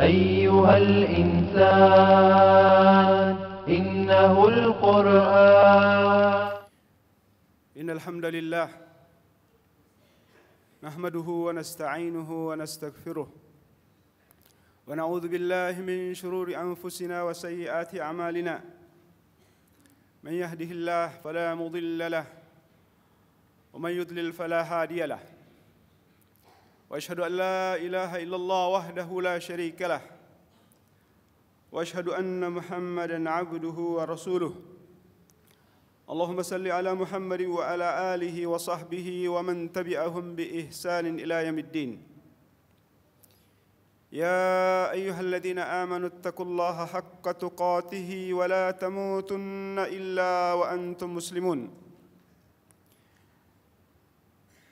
أيها الإنسان إنه القرآن إن الحمد لله نحمده ونستعينه ونستغفره ونعوذ بالله من شرور أنفسنا وسيئات أعمالنا من يهده الله فلا مضل له ومن يضلل فلا هادي له واشهد ان لا اله الا الله وحده لا شريك له واشهد ان محمدا عبده ورسوله اللهم صل على محمد وعلى اله وصحبه ومن تبعهم باحسان الى يوم الدين يا ايها الذين امنوا اتقوا الله حق تقاته ولا تموتن الا وانتم مسلمون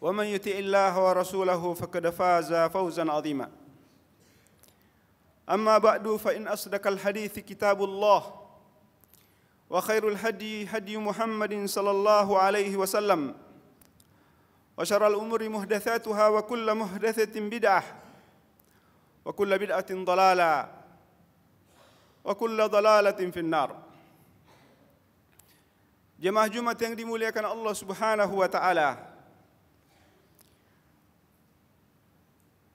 ومن يطع الله ورسوله فقد فاز فوزا عظيما أما بعد فإن أصدق الحديث كتاب الله وخير الهدي هدي محمد صلى الله عليه وسلم وشر الأمور محدثاتها وكل محدثة بدعة وكل بدعة ضلالة وكل ضلالة في النار جماعه جمعه yang dimuliakan الله سبحانه وتعالى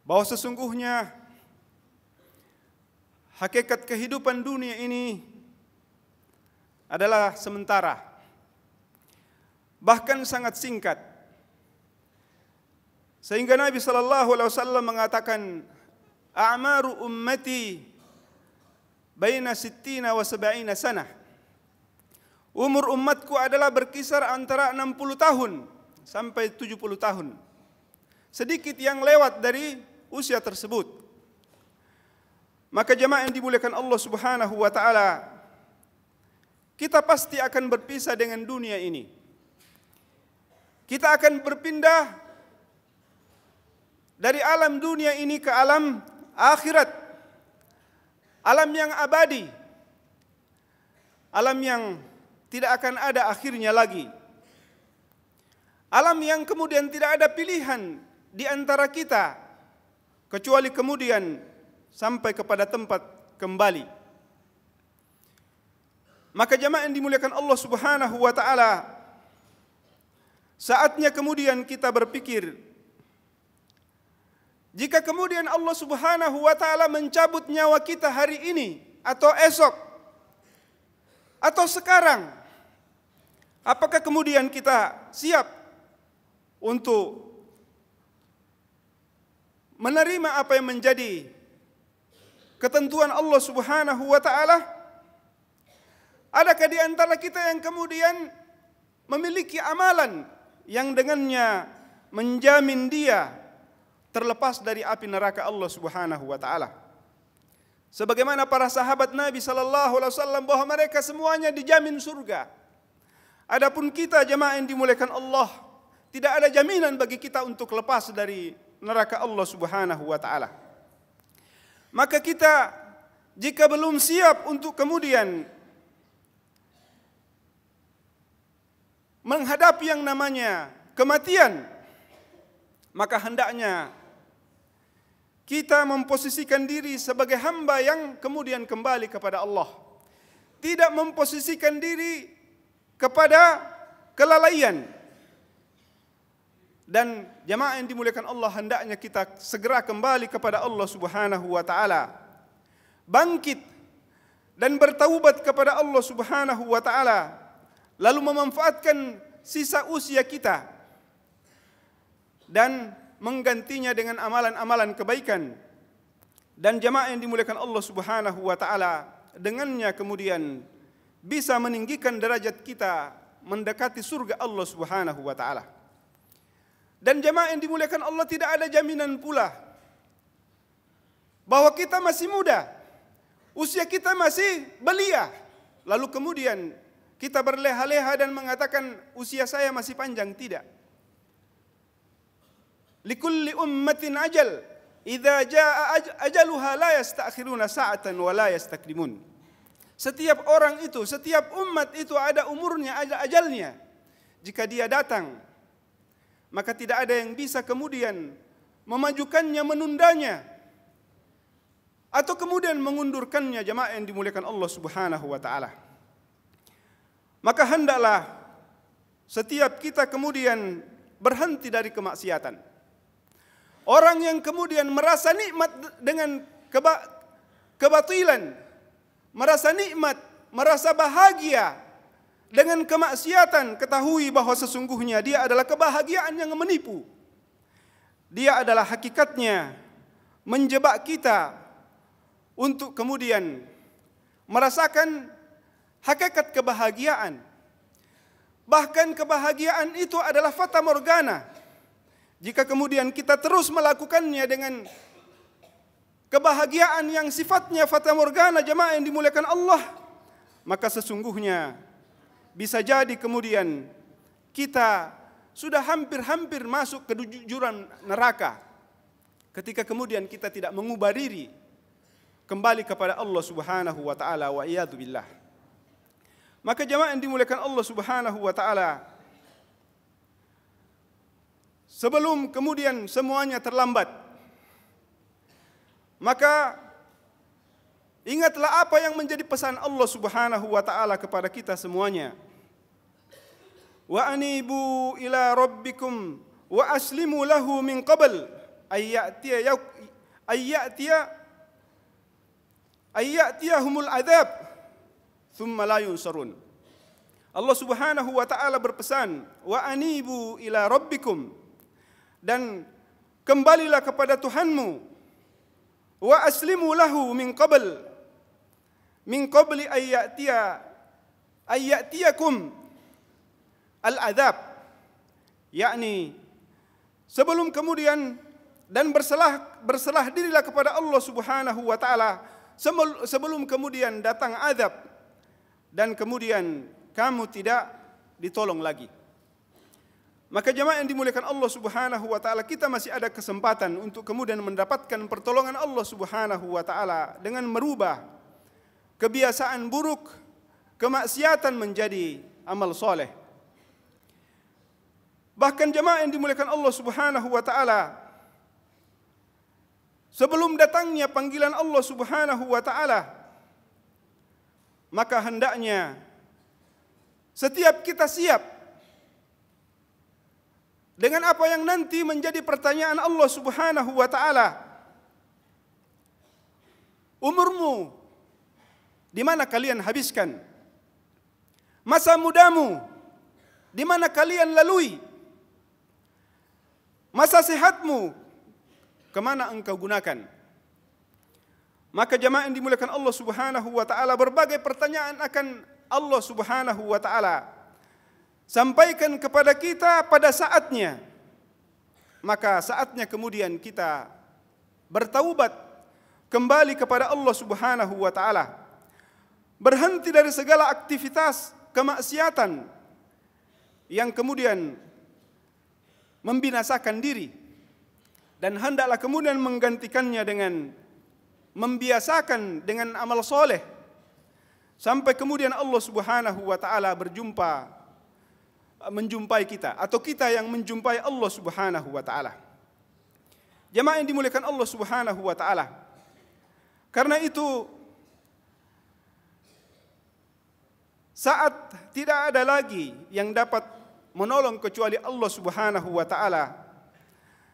bahwa sesungguhnya hakikat kehidupan dunia ini adalah sementara, bahkan sangat singkat. Sehingga Nabi Shallallahu Alaihi Wasallam mengatakan, "Amaru ummati baina sittina wa sab'ina sanah." Umur umatku adalah berkisar antara 60 tahun sampai 70 tahun. Sedikit yang lewat dari usia tersebut. Maka jemaah yang dimuliakan Allah Subhanahu wa taala, kita pasti akan berpisah dengan dunia ini. Kita akan berpindah dari alam dunia ini ke alam akhirat. Alam yang abadi. Alam yang tidak akan ada akhirnya lagi. Alam yang kemudian tidak ada pilihan di antara kita kecuali kemudian sampai kepada tempat kembali. Maka jamaah yang dimuliakan Allah Subhanahu wa taala saatnya kemudian kita berpikir jika kemudian Allah Subhanahu wa taala mencabut nyawa kita hari ini atau esok atau sekarang apakah kemudian kita siap untuk menerima apa yang menjadi ketentuan Allah Subhanahu wa taala? Adakah di antara kita yang kemudian memiliki amalan yang dengannya menjamin dia terlepas dari api neraka Allah Subhanahu wa taala? Sebagaimana para sahabat Nabi sallallahu alaihi wasallam bahwa mereka semuanya dijamin surga. Adapun kita jemaah yang dimuliakan Allah, tidak ada jaminan bagi kita untuk lepas dari neraka Allah Subhanahu wa taala. Maka kita jika belum siap untuk kemudian menghadapi yang namanya kematian, maka hendaknya kita memposisikan diri sebagai hamba yang kemudian kembali kepada Allah. Tidak memposisikan diri kepada kelalaian. Dan jamaah yang dimuliakan Allah hendaknya kita segera kembali kepada Allah Subhanahu wa taala. Bangkit dan bertaubat kepada Allah Subhanahu wa taala lalu memanfaatkan sisa usia kita dan menggantinya dengan amalan-amalan kebaikan dan jamaah yang dimuliakan Allah Subhanahu wa taala dengannya kemudian bisa meninggikan derajat kita mendekati surga Allah Subhanahu wa taala dan jemaah yang dimuliakan Allah tidak ada jaminan pula bahwa kita masih muda, usia kita masih belia. Lalu kemudian kita berleha-leha dan mengatakan usia saya masih panjang, tidak. Likulli ummatin ajal, idza jaa ajaluha la yastakhiruna sa'atan wa la Setiap orang itu, setiap umat itu ada umurnya, ada ajalnya. Jika dia datang maka tidak ada yang bisa kemudian memajukannya, menundanya, atau kemudian mengundurkannya jemaah yang dimuliakan Allah Subhanahu wa taala. Maka hendaklah setiap kita kemudian berhenti dari kemaksiatan. Orang yang kemudian merasa nikmat dengan keba kebatilan, merasa nikmat, merasa bahagia dengan kemaksiatan ketahui bahwa sesungguhnya dia adalah kebahagiaan yang menipu. Dia adalah hakikatnya menjebak kita untuk kemudian merasakan hakikat kebahagiaan. Bahkan kebahagiaan itu adalah fata morgana. Jika kemudian kita terus melakukannya dengan kebahagiaan yang sifatnya fata morgana jemaah yang dimuliakan Allah, maka sesungguhnya bisa jadi kemudian kita sudah hampir-hampir masuk ke jujuran neraka. Ketika kemudian kita tidak mengubah diri kembali kepada Allah Subhanahu wa taala wa iyadu billah. Maka jemaah yang dimuliakan Allah Subhanahu wa taala sebelum kemudian semuanya terlambat maka ingatlah apa yang menjadi pesan Allah Subhanahu wa taala kepada kita semuanya wa anibu ila rabbikum wa aslimu lahu min qabl ayyatiya ayyatiya ayyatiyahumul adab thumma la yunsarun Allah Subhanahu wa taala berpesan wa anibu ila rabbikum dan kembalilah kepada Tuhanmu wa aslimu lahu min qabl min qabli ayyatiya ayyatiyakum al-adab yakni sebelum kemudian dan berselah berselah dirilah kepada Allah Subhanahu wa taala sebelum kemudian datang azab dan kemudian kamu tidak ditolong lagi. Maka jemaah yang dimuliakan Allah Subhanahu wa taala, kita masih ada kesempatan untuk kemudian mendapatkan pertolongan Allah Subhanahu wa taala dengan merubah kebiasaan buruk, kemaksiatan menjadi amal soleh. Bahkan jemaah yang dimuliakan Allah Subhanahu wa taala sebelum datangnya panggilan Allah Subhanahu wa taala maka hendaknya setiap kita siap dengan apa yang nanti menjadi pertanyaan Allah Subhanahu wa taala umurmu di mana kalian habiskan masa mudamu di mana kalian lalui Masa sehatmu kemana engkau gunakan? Maka jemaah yang dimuliakan Allah Subhanahu wa taala berbagai pertanyaan akan Allah Subhanahu wa taala sampaikan kepada kita pada saatnya. Maka saatnya kemudian kita bertaubat kembali kepada Allah Subhanahu wa taala. Berhenti dari segala aktivitas kemaksiatan yang kemudian membinasakan diri dan hendaklah kemudian menggantikannya dengan membiasakan dengan amal soleh sampai kemudian Allah Subhanahu wa taala berjumpa menjumpai kita atau kita yang menjumpai Allah Subhanahu wa taala. Jemaah yang dimuliakan Allah Subhanahu wa taala. Karena itu saat tidak ada lagi yang dapat menolong kecuali Allah Subhanahu wa taala.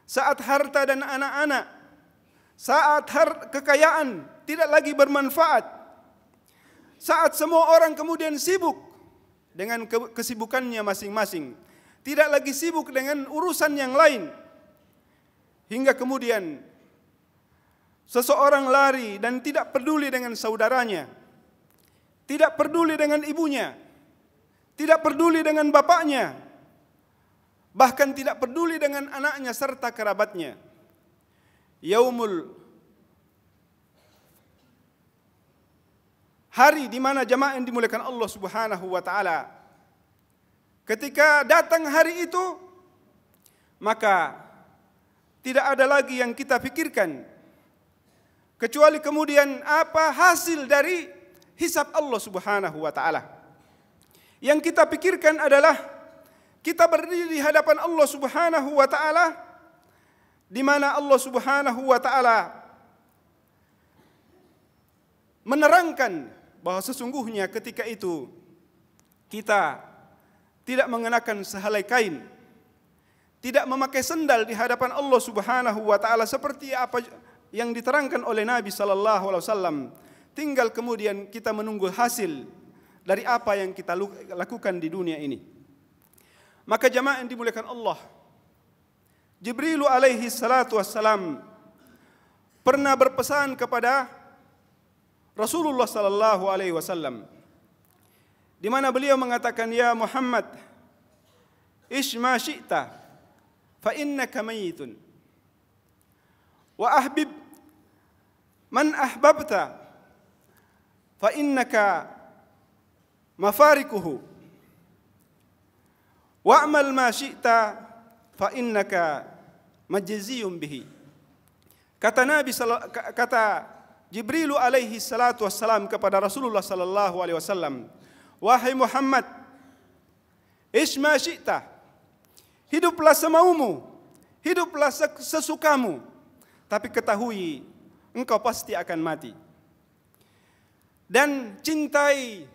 Saat harta dan anak-anak, saat kekayaan tidak lagi bermanfaat, saat semua orang kemudian sibuk dengan kesibukannya masing-masing, tidak lagi sibuk dengan urusan yang lain, hingga kemudian seseorang lari dan tidak peduli dengan saudaranya, tidak peduli dengan ibunya, tidak peduli dengan bapaknya, bahkan tidak peduli dengan anaknya serta kerabatnya. Yaumul hari di mana jamaah yang dimuliakan Allah Subhanahu wa taala. Ketika datang hari itu maka tidak ada lagi yang kita pikirkan kecuali kemudian apa hasil dari hisab Allah Subhanahu wa taala. Yang kita pikirkan adalah kita berdiri di hadapan Allah Subhanahu wa taala di mana Allah Subhanahu wa taala menerangkan bahwa sesungguhnya ketika itu kita tidak mengenakan sehelai kain, tidak memakai sendal di hadapan Allah Subhanahu wa taala seperti apa yang diterangkan oleh Nabi sallallahu alaihi wasallam. Tinggal kemudian kita menunggu hasil dari apa yang kita lakukan di dunia ini. Maka jamaah yang dimuliakan Allah, Jibril alaihi salatu wassalam pernah berpesan kepada Rasulullah sallallahu alaihi wasallam di mana beliau mengatakan ya Muhammad ish ma syi'ta fa innaka mayyitun wa ahbib man ahbabta fa innaka mafarikuhu Wa'mal ma syi'ta fa innaka majziyun bihi. Kata Nabi kata Jibril alaihi salatu wassalam kepada Rasulullah sallallahu alaihi wasallam, "Wahai Muhammad, isma syi'ta. Hiduplah semaumu, hiduplah sesukamu, tapi ketahui engkau pasti akan mati." Dan cintai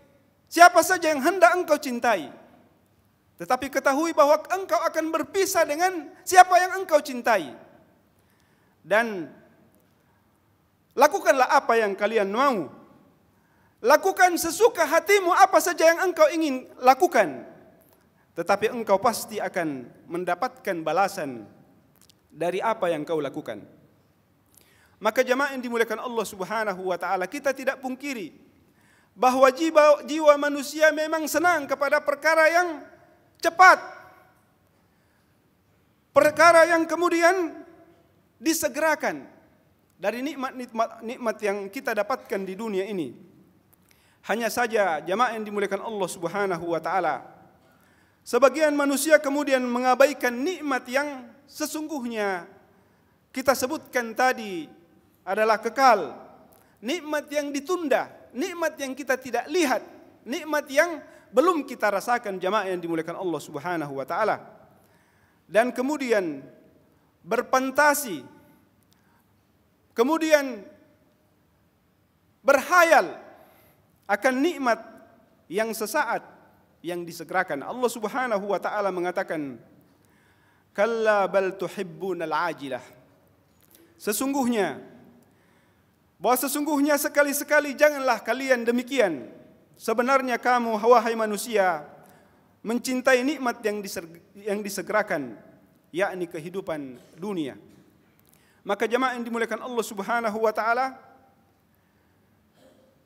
siapa saja yang hendak engkau cintai tetapi ketahui bahwa engkau akan berpisah dengan siapa yang engkau cintai. Dan lakukanlah apa yang kalian mau. Lakukan sesuka hatimu apa saja yang engkau ingin lakukan. Tetapi engkau pasti akan mendapatkan balasan dari apa yang kau lakukan. Maka jemaah yang dimuliakan Allah Subhanahu wa taala, kita tidak pungkiri bahwa jiwa, jiwa manusia memang senang kepada perkara yang cepat. Perkara yang kemudian disegerakan dari nikmat-nikmat nikmat yang kita dapatkan di dunia ini. Hanya saja jamaah yang dimuliakan Allah Subhanahu wa taala. Sebagian manusia kemudian mengabaikan nikmat yang sesungguhnya kita sebutkan tadi adalah kekal. Nikmat yang ditunda, nikmat yang kita tidak lihat, nikmat yang belum kita rasakan jamaah yang dimuliakan Allah Subhanahu wa taala. Dan kemudian berpantasi Kemudian berhayal akan nikmat yang sesaat yang disegerakan. Allah Subhanahu wa taala mengatakan, "Kalla bal tuhibbunal ajilah." Sesungguhnya bahwa sesungguhnya sekali-sekali janganlah kalian demikian Sebenarnya kamu, wahai manusia, mencintai nikmat yang, yang disegerakan, yakni kehidupan dunia. Maka jemaah yang dimuliakan Allah Subhanahu wa taala,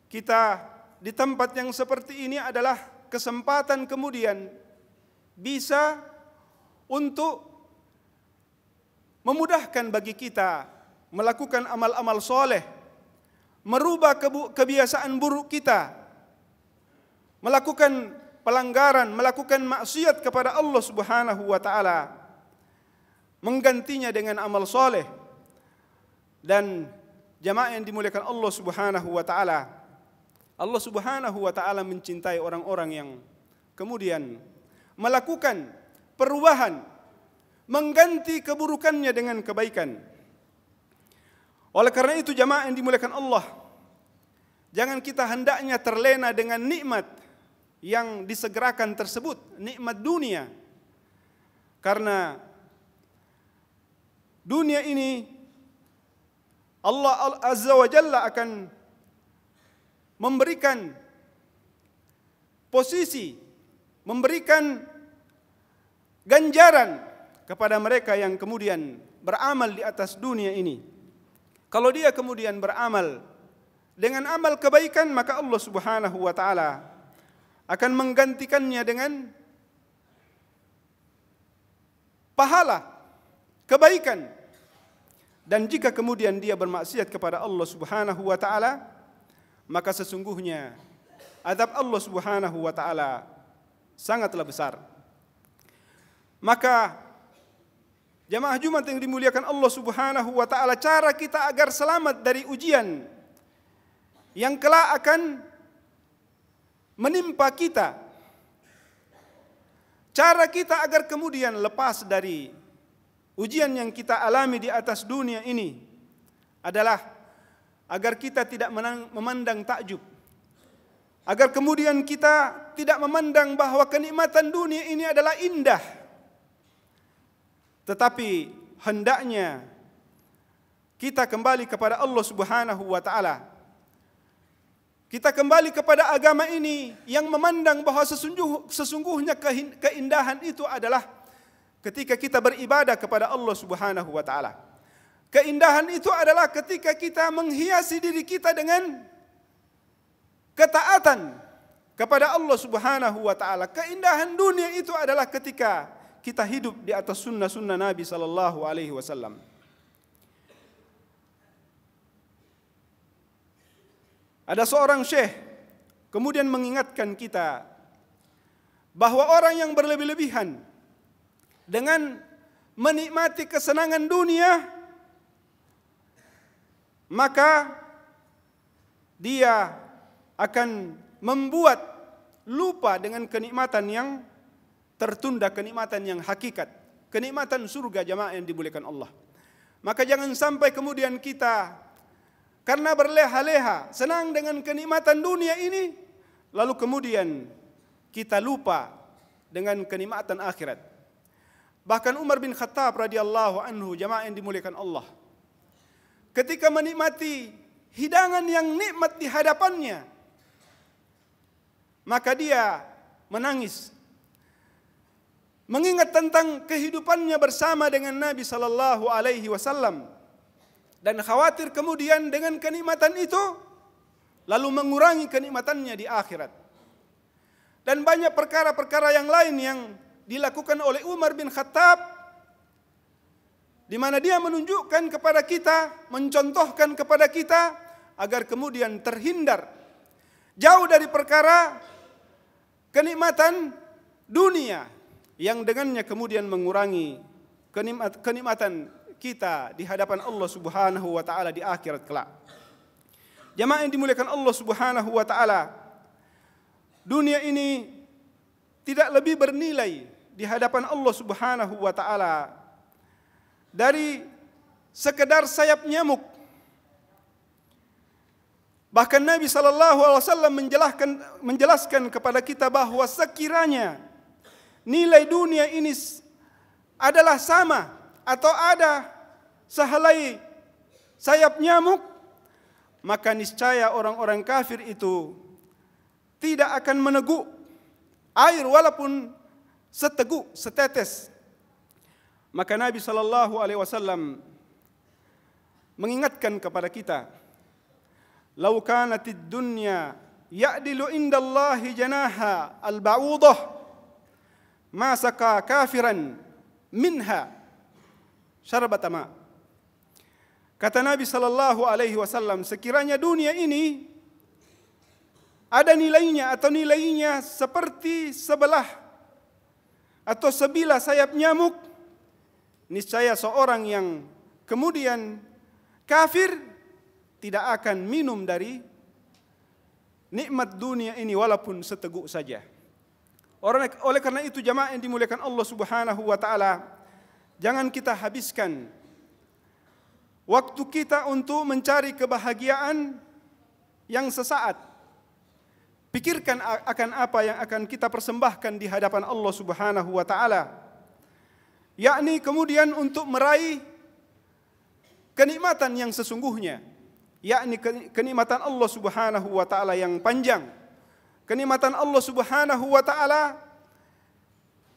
kita di tempat yang seperti ini adalah kesempatan kemudian bisa untuk memudahkan bagi kita melakukan amal-amal soleh, merubah kebiasaan buruk kita melakukan pelanggaran, melakukan maksiat kepada Allah Subhanahu wa taala. Menggantinya dengan amal soleh dan jamaah yang dimuliakan Allah Subhanahu wa taala. Allah Subhanahu wa taala mencintai orang-orang yang kemudian melakukan perubahan mengganti keburukannya dengan kebaikan. Oleh karena itu jamaah yang dimuliakan Allah, jangan kita hendaknya terlena dengan nikmat yang disegerakan tersebut, nikmat dunia. Karena dunia ini Allah Azza wa Jalla akan memberikan posisi, memberikan ganjaran kepada mereka yang kemudian beramal di atas dunia ini. Kalau dia kemudian beramal dengan amal kebaikan, maka Allah Subhanahu wa taala akan menggantikannya dengan pahala, kebaikan. Dan jika kemudian dia bermaksiat kepada Allah Subhanahu wa taala, maka sesungguhnya azab Allah Subhanahu wa taala sangatlah besar. Maka jamaah Jumat yang dimuliakan Allah Subhanahu wa taala, cara kita agar selamat dari ujian yang kelak akan menimpa kita. Cara kita agar kemudian lepas dari ujian yang kita alami di atas dunia ini adalah agar kita tidak menang, memandang takjub. Agar kemudian kita tidak memandang bahwa kenikmatan dunia ini adalah indah. Tetapi hendaknya kita kembali kepada Allah Subhanahu wa taala kita kembali kepada agama ini yang memandang bahwa sesungguhnya keindahan itu adalah ketika kita beribadah kepada Allah Subhanahu wa taala. Keindahan itu adalah ketika kita menghiasi diri kita dengan ketaatan kepada Allah Subhanahu wa taala. Keindahan dunia itu adalah ketika kita hidup di atas sunnah-sunnah Nabi sallallahu alaihi wasallam. Ada seorang syekh kemudian mengingatkan kita bahwa orang yang berlebih-lebihan dengan menikmati kesenangan dunia maka dia akan membuat lupa dengan kenikmatan yang tertunda, kenikmatan yang hakikat, kenikmatan surga jamaah yang dibolehkan Allah. Maka jangan sampai kemudian kita karena berleha-leha, senang dengan kenikmatan dunia ini, lalu kemudian kita lupa dengan kenikmatan akhirat. Bahkan Umar bin Khattab radhiyallahu anhu jamaah yang dimuliakan Allah. Ketika menikmati hidangan yang nikmat di hadapannya, maka dia menangis mengingat tentang kehidupannya bersama dengan Nabi sallallahu alaihi wasallam dan khawatir kemudian dengan kenikmatan itu lalu mengurangi kenikmatannya di akhirat. Dan banyak perkara-perkara yang lain yang dilakukan oleh Umar bin Khattab di mana dia menunjukkan kepada kita, mencontohkan kepada kita agar kemudian terhindar jauh dari perkara kenikmatan dunia yang dengannya kemudian mengurangi kenikmatan kita di hadapan Allah Subhanahu wa taala di akhirat kelak. Jamaah yang dimuliakan Allah Subhanahu wa taala, dunia ini tidak lebih bernilai di hadapan Allah Subhanahu wa taala dari sekedar sayap nyamuk. Bahkan Nabi sallallahu alaihi wasallam menjelaskan menjelaskan kepada kita bahwa sekiranya nilai dunia ini adalah sama atau ada sehelai sayap nyamuk, maka niscaya orang-orang kafir itu tidak akan meneguk air walaupun seteguk, setetes. Maka Nabi Shallallahu Alaihi Wasallam mengingatkan kepada kita, "Lau kanatid dunya ya'dilu indallahi janaha al-ba'udah, ma saka kafiran minha." syarbat Kata Nabi sallallahu alaihi wasallam, sekiranya dunia ini ada nilainya atau nilainya seperti sebelah atau sebilah sayap nyamuk, niscaya seorang yang kemudian kafir tidak akan minum dari nikmat dunia ini walaupun seteguk saja. oleh karena itu jamaah yang dimuliakan Allah Subhanahu wa taala, Jangan kita habiskan waktu kita untuk mencari kebahagiaan yang sesaat. Pikirkan akan apa yang akan kita persembahkan di hadapan Allah Subhanahu wa taala. Yakni kemudian untuk meraih kenikmatan yang sesungguhnya, yakni kenikmatan Allah Subhanahu wa taala yang panjang. Kenikmatan Allah Subhanahu wa taala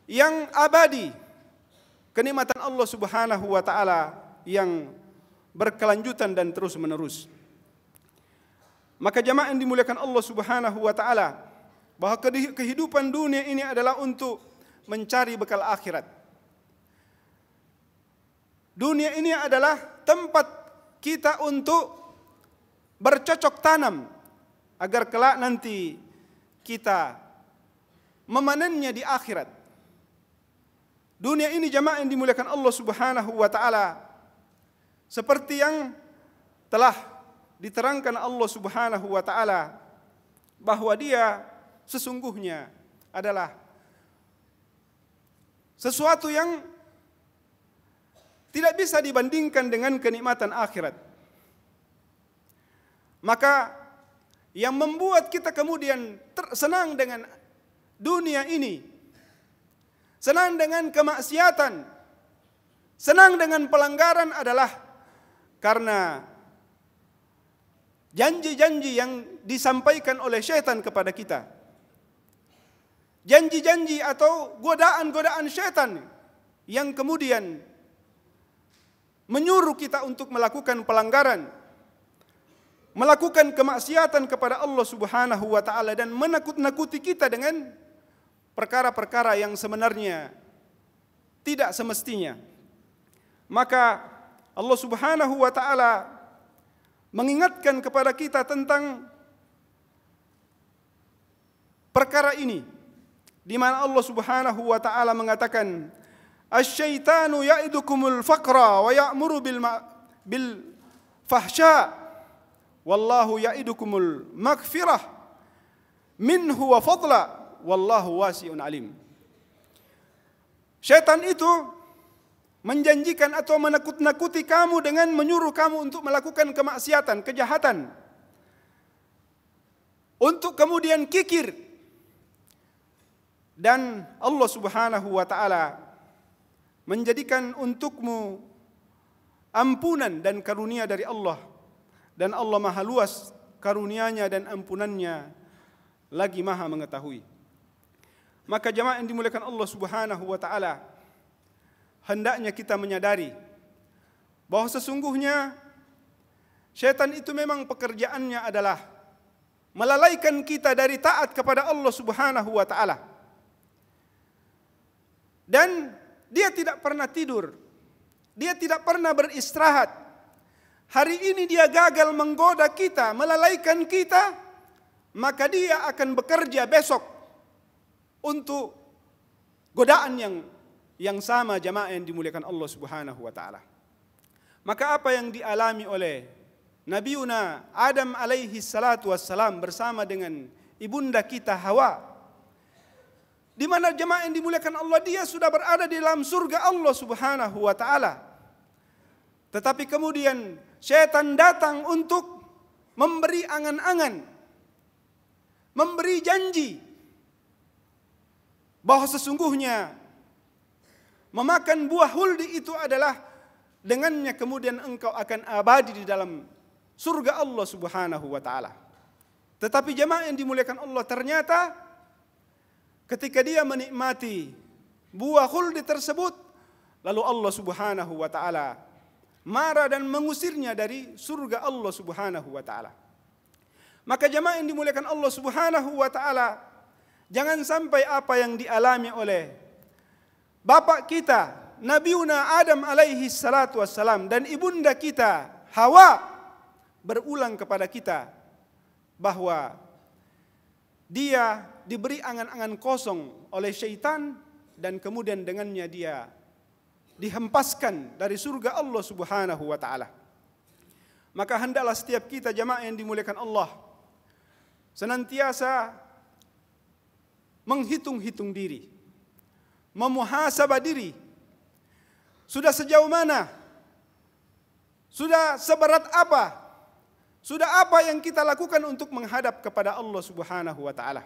yang abadi kenikmatan Allah Subhanahu wa taala yang berkelanjutan dan terus menerus. Maka jemaah yang dimuliakan Allah Subhanahu wa taala bahwa kehidupan dunia ini adalah untuk mencari bekal akhirat. Dunia ini adalah tempat kita untuk bercocok tanam agar kelak nanti kita memanennya di akhirat. Dunia ini jamaah yang dimuliakan Allah Subhanahu wa taala. Seperti yang telah diterangkan Allah Subhanahu wa taala bahwa dia sesungguhnya adalah sesuatu yang tidak bisa dibandingkan dengan kenikmatan akhirat. Maka yang membuat kita kemudian senang dengan dunia ini senang dengan kemaksiatan, senang dengan pelanggaran adalah karena janji-janji yang disampaikan oleh syaitan kepada kita. Janji-janji atau godaan-godaan syaitan yang kemudian menyuruh kita untuk melakukan pelanggaran, melakukan kemaksiatan kepada Allah Subhanahu wa taala dan menakut-nakuti kita dengan perkara-perkara yang sebenarnya tidak semestinya. Maka Allah Subhanahu wa taala mengingatkan kepada kita tentang perkara ini di mana Allah Subhanahu wa taala mengatakan asyaitanu ya'idukumul faqra wa ya'muru bil bil fahsya wallahu ya'idukumul maghfirah minhu wa fadla wallahu wasi'un alim. Setan itu menjanjikan atau menakut-nakuti kamu dengan menyuruh kamu untuk melakukan kemaksiatan, kejahatan. Untuk kemudian kikir. Dan Allah Subhanahu wa taala menjadikan untukmu ampunan dan karunia dari Allah dan Allah Maha Luas karunianya dan ampunannya lagi Maha mengetahui. Maka jemaah yang dimuliakan Allah Subhanahu wa taala, hendaknya kita menyadari bahwa sesungguhnya setan itu memang pekerjaannya adalah melalaikan kita dari taat kepada Allah Subhanahu wa taala. Dan dia tidak pernah tidur. Dia tidak pernah beristirahat. Hari ini dia gagal menggoda kita, melalaikan kita, maka dia akan bekerja besok untuk godaan yang yang sama jamaah yang dimuliakan Allah Subhanahu wa taala. Maka apa yang dialami oleh Nabiuna Adam alaihi salatu wassalam bersama dengan ibunda kita Hawa di mana jemaah yang dimuliakan Allah dia sudah berada di dalam surga Allah Subhanahu wa taala. Tetapi kemudian setan datang untuk memberi angan-angan, memberi janji bahwa sesungguhnya memakan buah huldi itu adalah dengannya kemudian engkau akan abadi di dalam surga Allah Subhanahu wa taala. Tetapi jemaah yang dimuliakan Allah ternyata ketika dia menikmati buah huldi tersebut lalu Allah Subhanahu wa taala marah dan mengusirnya dari surga Allah Subhanahu wa taala. Maka jemaah yang dimuliakan Allah Subhanahu wa taala Jangan sampai apa yang dialami oleh bapak kita, Nabiuna Adam alaihi salatu wassalam dan ibunda kita, Hawa, berulang kepada kita bahwa dia diberi angan-angan kosong oleh syaitan dan kemudian dengannya dia dihempaskan dari surga Allah Subhanahu wa taala. Maka hendaklah setiap kita jamaah yang dimuliakan Allah senantiasa menghitung-hitung diri, memuhasabah diri. Sudah sejauh mana? Sudah seberat apa? Sudah apa yang kita lakukan untuk menghadap kepada Allah Subhanahu wa taala?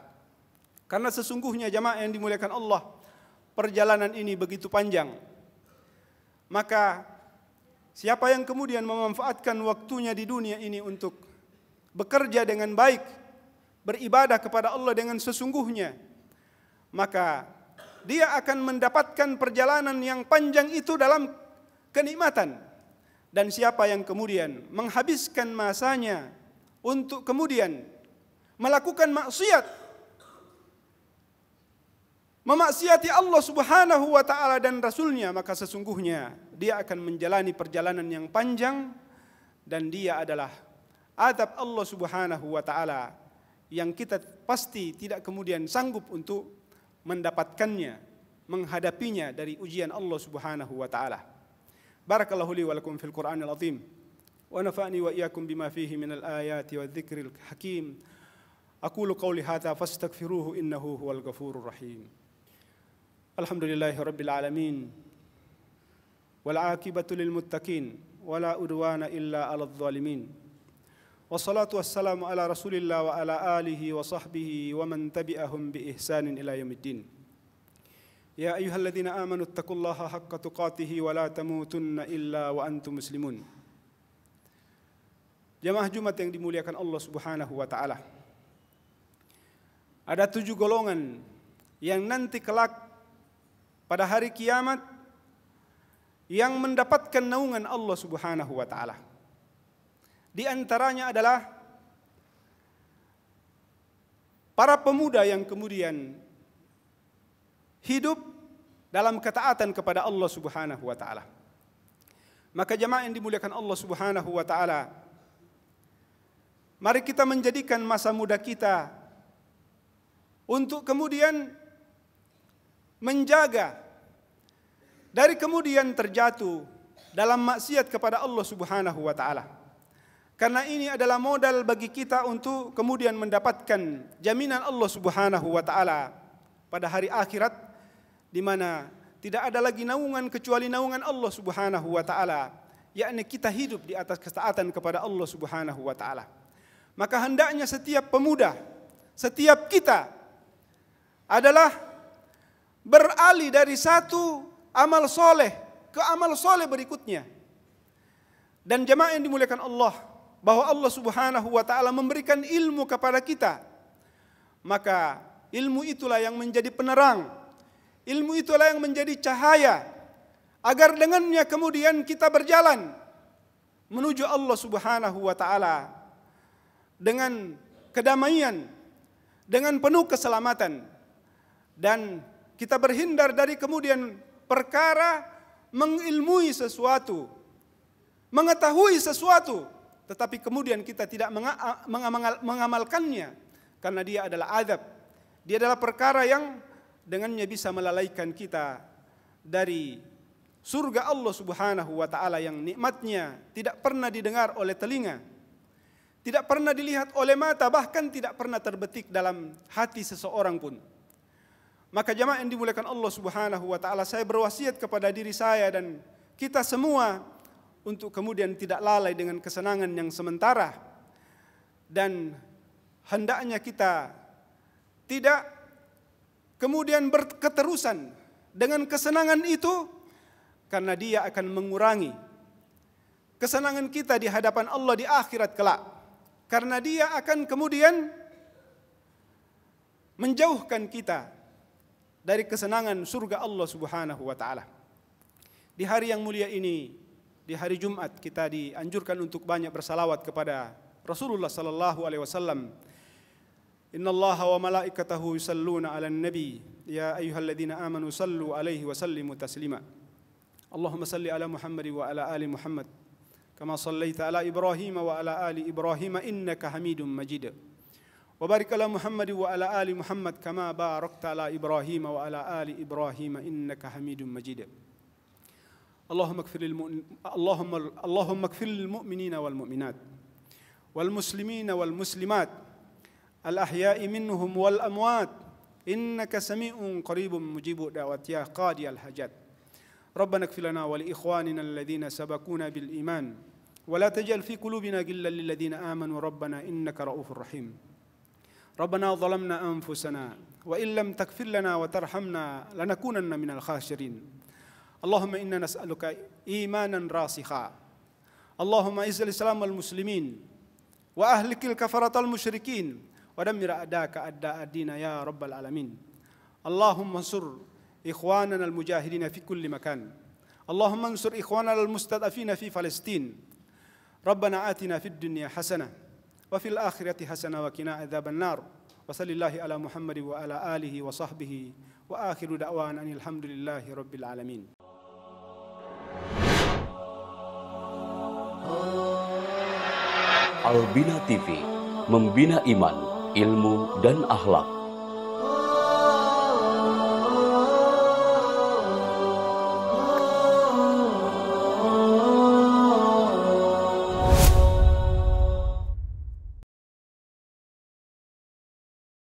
Karena sesungguhnya jamaah yang dimuliakan Allah, perjalanan ini begitu panjang. Maka siapa yang kemudian memanfaatkan waktunya di dunia ini untuk bekerja dengan baik, beribadah kepada Allah dengan sesungguhnya, maka dia akan mendapatkan perjalanan yang panjang itu dalam kenikmatan. Dan siapa yang kemudian menghabiskan masanya untuk kemudian melakukan maksiat, memaksiati Allah Subhanahu wa taala dan rasulnya, maka sesungguhnya dia akan menjalani perjalanan yang panjang dan dia adalah adab Allah Subhanahu wa taala yang kita pasti tidak kemudian sanggup untuk mendapatkannya, menghadapinya dari ujian Allah Subhanahu wa taala. Barakallahu li wa lakum fil Qur'anil azim. Wa nafa'ni wa iyyakum bima fihi al ayati wa dhikril hakim. أقول قولي هذا فاستغفروه إنه هو الغفور الرحيم الحمد لله رب العالمين والعاقبة للمتقين ولا أدوان إلا على Wassalatu wassalamu ala rasulillah wa ala alihi wa sahbihi wa man tabi'ahum bi ihsanin ila yaumiddin. Ya ayyuhalladzina amanu taqullaha haqqa tuqatihi wa la tamutunna illa wa antum muslimun. Jamaah Jumat yang dimuliakan Allah Subhanahu wa taala. Ada tujuh golongan yang nanti kelak pada hari kiamat yang mendapatkan naungan Allah Subhanahu wa taala. Di antaranya adalah para pemuda yang kemudian hidup dalam ketaatan kepada Allah Subhanahu wa taala. Maka jemaah yang dimuliakan Allah Subhanahu wa taala, mari kita menjadikan masa muda kita untuk kemudian menjaga dari kemudian terjatuh dalam maksiat kepada Allah Subhanahu wa taala. Karena ini adalah modal bagi kita untuk kemudian mendapatkan jaminan Allah Subhanahu wa taala pada hari akhirat di mana tidak ada lagi naungan kecuali naungan Allah Subhanahu wa taala, yakni kita hidup di atas ketaatan kepada Allah Subhanahu wa taala. Maka hendaknya setiap pemuda, setiap kita adalah beralih dari satu amal soleh ke amal soleh berikutnya. Dan jemaah yang dimuliakan Allah, bahwa Allah Subhanahu wa taala memberikan ilmu kepada kita. Maka ilmu itulah yang menjadi penerang. Ilmu itulah yang menjadi cahaya agar dengannya kemudian kita berjalan menuju Allah Subhanahu wa taala dengan kedamaian, dengan penuh keselamatan dan kita berhindar dari kemudian perkara mengilmui sesuatu, mengetahui sesuatu tetapi kemudian kita tidak mengamalkannya karena dia adalah adab. Dia adalah perkara yang dengannya bisa melalaikan kita dari surga Allah Subhanahu wa taala yang nikmatnya tidak pernah didengar oleh telinga, tidak pernah dilihat oleh mata, bahkan tidak pernah terbetik dalam hati seseorang pun. Maka jamaah yang dimuliakan Allah Subhanahu wa taala, saya berwasiat kepada diri saya dan kita semua untuk kemudian tidak lalai dengan kesenangan yang sementara dan hendaknya kita tidak kemudian berketerusan dengan kesenangan itu karena dia akan mengurangi kesenangan kita di hadapan Allah di akhirat kelak karena dia akan kemudian menjauhkan kita dari kesenangan surga Allah Subhanahu wa taala. Di hari yang mulia ini di hari Jumat kita dianjurkan untuk banyak bersalawat kepada Rasulullah sallallahu alaihi wasallam. Inna Allah wa malaikatahu yusalluna ala nabi ya ayyuhalladzina amanu sallu alaihi wa sallimu taslima. Allahumma salli ala Muhammad wa ala ali Muhammad kama sallaita ala Ibrahim wa ala ali Ibrahim innaka Hamidum Majid. Wa barik ala Muhammad wa ala ali Muhammad kama barakta ala Ibrahim wa ala ali Ibrahim innaka Hamidum Majid. اللهم اكفر اللهم اللهم اكفر للمؤمنين والمؤمنات والمسلمين والمسلمات الأحياء منهم والأموات إنك سميع قريب مجيب دعوات يا قاضي الحاجات ربنا اكفر لنا ولإخواننا الذين سبقونا بالإيمان ولا تجعل في قلوبنا غلا للذين آمنوا ربنا إنك رؤوف رحيم ربنا ظلمنا أنفسنا وإن لم تغفر لنا وترحمنا لنكونن من الخاسرين اللهم إنا نسألك إيمانا راسخا اللهم إز الإسلام والمسلمين وأهلك الكفرة المشركين ودمر أعداءك أعداء الدين يا رب العالمين اللهم انصر إخواننا المجاهدين في كل مكان اللهم انصر إخواننا المستضعفين في فلسطين ربنا آتنا في الدنيا حسنة وفي الآخرة حسنة وقنا عذاب النار وصلى الله على محمد وعلى آله وصحبه وآخر دعوانا أن الحمد لله رب العالمين Albina TV membina iman, ilmu, dan akhlak